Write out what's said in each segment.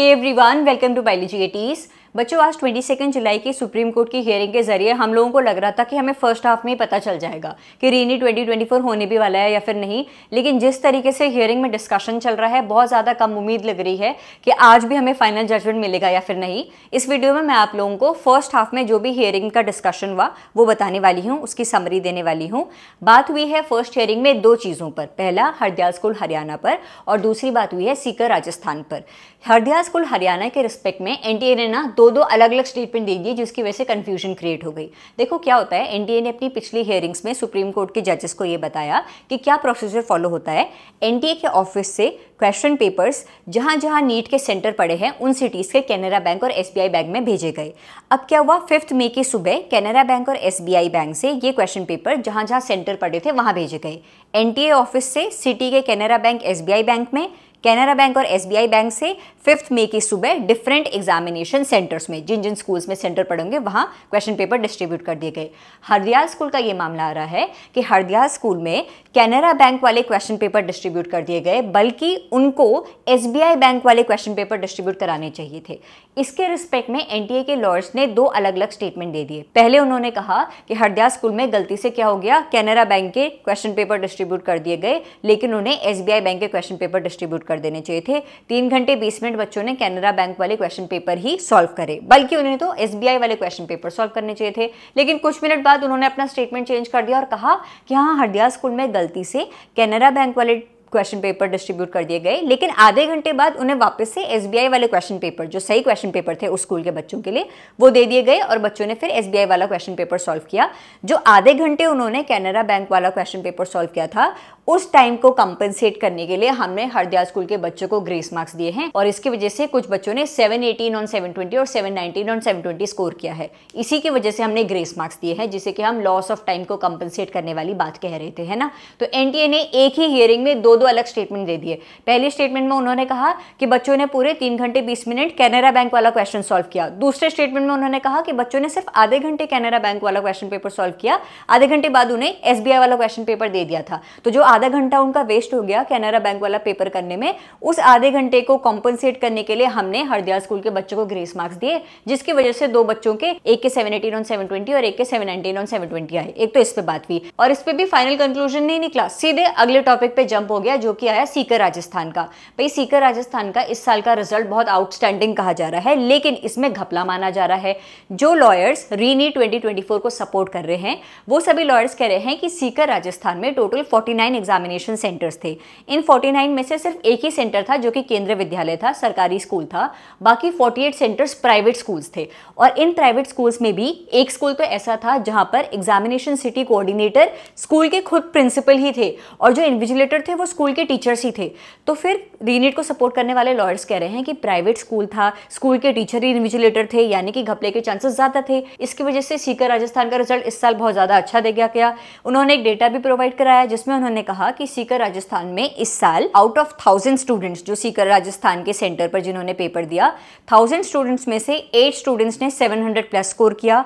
Hey everyone, welcome to Biology 80s. बच्चों आज twenty second जुलाई की सुप्रीम कोर्ट की हियरिंग के जरिए हम लोगों को लग रहा था कि हमें फर्स्ट हाफ में ही पता चल जाएगा कि रीनी ट्वेंटी ट्वेंटी फोर होने भी वाला है या फिर नहीं लेकिन जिस तरीके से हियरिंग में डिस्कशन चल रहा है बहुत ज़्यादा कम उम्मीद लग रही है कि आज भी हमें फाइनल जजमेंट मिलेगा या फिर नहीं इस वीडियो में मैं आप लोगों को फर्स्ट हाफ में जो भी हियरिंग का डिस्कशन हुआ वो बताने वाली हूँ उसकी समरी देने वाली हूँ बात हुई है फर्स्ट हियरिंग में दो चीज़ों पर पहला हरदयाल स्कूल हरियाणा पर और दूसरी बात हुई है सीकर राजस्थान पर हरदयाल स्कूल हरियाणा के रिस्पेक्ट में एन टी दो दो अलग अलग स्टेटमेंट दे दिए जिसकी वजह से कन्फ्यूजन क्रिएट हो गई देखो क्या होता है एन ने अपनी पिछली हियरिंग्स में सुप्रीम कोर्ट के जजेस को ये बताया कि क्या प्रोसीजर फॉलो होता है एन के ऑफिस से क्वेश्चन पेपर्स जहाँ जहाँ नीट के सेंटर पड़े हैं उन सिटीज़ के कैनरा बैंक और एस बैंक में भेजे गए अब क्या हुआ फिफ्थ मई की सुबह कैनरा बैंक और एस बैंक से ये क्वेश्चन पेपर जहाँ जहाँ सेंटर पड़े थे वहाँ भेजे गए एन ऑफिस से सिटी के कैनरा बैंक एस बैंक में कैनरा बैंक और एस बैंक से फिफ्थ मे की सुबह डिफरेंट एग्जामिनेशन सेंटर्स में जिन जिन स्कूल्स में सेंटर पढ़ेंगे वहाँ क्वेश्चन पेपर डिस्ट्रीब्यूट कर दिए गए हरदयाल स्कूल का ये मामला आ रहा है कि हरदयाल स्कूल में कैनरा बैंक वाले क्वेश्चन पेपर डिस्ट्रीब्यूट कर दिए गए बल्कि उनको एस बैंक वाले क्वेश्चन पेपर डिस्ट्रीब्यूट कराने चाहिए थे इसके रिस्पेक्ट में एन के लॉयर्स ने दो अलग अलग स्टेटमेंट दे दिए पहले उन्होंने कहा कि हरदयाल स्कूल में गलती से क्या हो गया कैनरा बैंक के क्वेश्चन पेपर डिस्ट्रीब्यूट कर दिए गए लेकिन उन्हें एस बैंक के क्वेश्चन पेपर डिस्ट्रीब्यूट कर देने चाहिए थे तीन घंटे बीस मिनट बच्चों ने कैनरा बैंक वाले क्वेश्चन पेपर ही सॉल्व करे बल्कि उन्हें तो एस वाले क्वेश्चन पेपर सॉल्व करने चाहिए थे लेकिन कुछ मिनट बाद उन्होंने अपना स्टेटमेंट चेंज कर दिया और कहा कि हाँ हरदिया स्कूल में गलती से कैनरा बैंक वाले क्वेश्चन पेपर डिस्ट्रीब्यूट कर दिए गए लेकिन आधे घंटे बाद उन्हें वापस से एस वाले क्वेश्चन पेपर जो सही क्वेश्चन पेपर थे उस स्कूल के बच्चों के लिए वो दे दिए गए और बच्चों ने फिर एस वाला क्वेश्चन पेपर सॉल्व किया जो आधे घंटे उन्होंने कैनरा बैंक वाला क्वेश्चन पेपर सॉल्व किया था उस टाइम को कंपनसेट करने के लिए हमने हरदयाल स्कूल के बच्चों को ग्रेस मार्क्स दिए हैं और इसकी वजह से कुछ बच्चों ने सेवन एटीन ऑन ट्वेंटी और seven nineteen on twenty score किया है इसी की वजह से हमने ग्रेस मार्क्स दिए हैं जिसे कि हम लॉस ऑफ टाइम को कंपनसेट करने वाली बात कह रहे थे है ना तो एनटीए ने एक ही हियरिंग में दो दो अलग स्टेटमेंट दे दिए पहले स्टेटमेंट में उन्होंने कहा कि बच्चों ने पूरे तीन घंटे बीस मिनट कैनरा बैंक वाला क्वेश्चन सॉल्व किया दूसरे स्टेटमेंट में उन्होंने कहा कि बच्चों ने सिर्फ आधे घंटे कैनरा बैंक वाला क्वेश्चन पेपर सॉल्व किया आधे घंटे बाद उन्हें एस वाला क्वेश्चन पेपर दे दिया था तो जो आधा घंटा उनका वेस्ट हो गया कैनरा बैंक वाला पेपर करने में उस आधे घंटे को कॉम्पनसेट करने के लिए हमने हरदयाल स्कूल के बच्चों को ग्रेस मार्क्स दिए जिसकी वजह से दो बच्चों के एक के seven eighteen on seven twenty और एक के seven nineteen on seven twenty आए एक तो इस पर बात हुई और इस पर भी फाइनल कंक्लूजन नहीं निकला सीधे अगले टॉपिक पे जंप हो गया गया जो कि आया सीकर राजस्थान का भाई सीकर राजस्थान का इस साल का रिजल्ट बहुत आउटस्टैंडिंग कहा जा रहा है लेकिन इसमें घपला माना जा रहा है जो लॉयर्स रीनी 2024 को सपोर्ट कर रहे हैं वो सभी लॉयर्स कह रहे हैं कि सीकर राजस्थान में टोटल 49 एग्जामिनेशन सेंटर्स थे इन 49 में से सिर्फ एक ही सेंटर था जो कि केंद्रीय विद्यालय था सरकारी स्कूल था बाकी फोर्टी सेंटर्स प्राइवेट स्कूल्स थे और इन प्राइवेट स्कूल्स में भी एक स्कूल तो ऐसा था जहां पर एग्जामिनेशन सिटी कोऑर्डिनेटर स्कूल के खुद प्रिंसिपल ही थे और जो इन्विजिलेटर थे वो स्कूल के टीचर्स ही थे तो फिर रीनेट को सपोर्ट करने वाले लॉयर्स कह रहे हैं कि प्राइवेट स्कूल था स्कूल के टीचर ही इन्विजिलेटर थे यानी कि घपले के चांसेस ज़्यादा थे इसकी वजह से सीकर राजस्थान का रिजल्ट इस साल बहुत ज़्यादा अच्छा दे गया क्या उन्होंने एक डेटा भी प्रोवाइड कराया जिसमें उन्होंने कहा कि सीकर राजस्थान में इस साल आउट ऑफ थाउजेंड स्टूडेंट्स जो सीकर राजस्थान के सेंटर पर जिन्होंने पेपर दिया थाउजेंड स्टूडेंट्स में से एट स्टूडेंट्स ने हंड्रेड प्लस स्कोर किया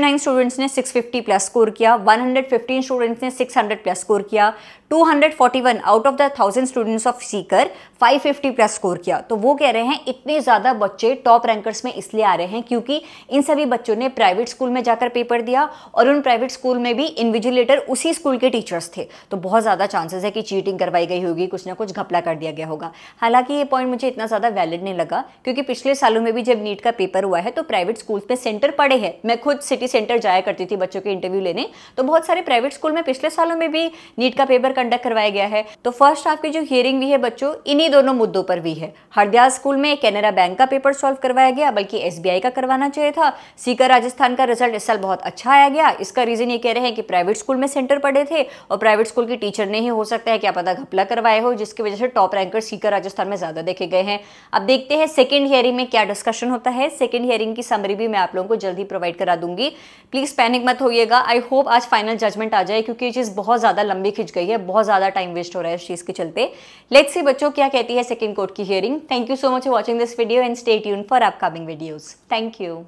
नाइन स्टूडेंट्स ने फिफ्टी प्लस स्कोर किया फिफ्टीन स्टूडेंट्स ने हंड्रेड प्लस स्कोर किया one out out of the thousand students of Sikar 550 plus score किया तो वो कह रहे हैं इतने ज़्यादा बच्चे टॉप रैंकर्स में इसलिए आ रहे हैं क्योंकि इन सभी बच्चों ने प्राइवेट स्कूल में जाकर पेपर दिया और उन प्राइवेट स्कूल में भी इन्विजिलेटर उसी स्कूल के टीचर्स थे तो बहुत ज़्यादा चांसेस है कि चीटिंग करवाई गई होगी कुछ ना कुछ घपला कर दिया गया होगा हालांकि ये पॉइंट मुझे इतना ज़्यादा वैलिड नहीं लगा क्योंकि पिछले सालों में भी जब नीट का पेपर हुआ है तो प्राइवेट स्कूल में सेंटर पड़े हैं मैं खुद सिटी सेंटर जाया करती थी बच्चों के इंटरव्यू लेने तो बहुत सारे प्राइवेट स्कूल में पिछले सालों में भी नीट का पेपर कंडक्ट करवाया गया है तो फर्स्ट आपकी जो हियरिंग भी है बच्चों इन्हीं दोनों मुद्दों पर भी है हरदयाल स्कूल में कैनरा बैंक का पेपर सॉल्व करवाया गया बल्कि एस का करवाना चाहिए था सीकर राजस्थान का रिजल्ट इस साल बहुत अच्छा आया गया इसका रीज़न ये कह रहे हैं कि प्राइवेट स्कूल में सेंटर पढ़े थे और प्राइवेट स्कूल की टीचर ने ही हो सकता है क्या पता घपला करवाए हो जिसकी वजह से टॉप रैंकर सीकर राजस्थान में ज़्यादा देखे गए हैं अब देखते हैं सेकेंड हियरिंग में क्या डिस्कशन होता है सेकेंड हियरिंग की समरी भी मैं आप लोगों को जल्दी प्रोवाइड करा दूंगी प्लीज़ पैनिक मत होइएगा आई होप आज फाइनल जजमेंट आ जाए क्योंकि ये चीज़ बहुत ज़्यादा लंबी खिंच गई है बहुत ज़्यादा टाइम वेस्ट हो रहा है है इस चीज़ के चलते लेट सी बच्चों क्या कहती है सेकेंड कोर्ट की hearing thank you so much for watching this video and stay tune for upcoming videos thank you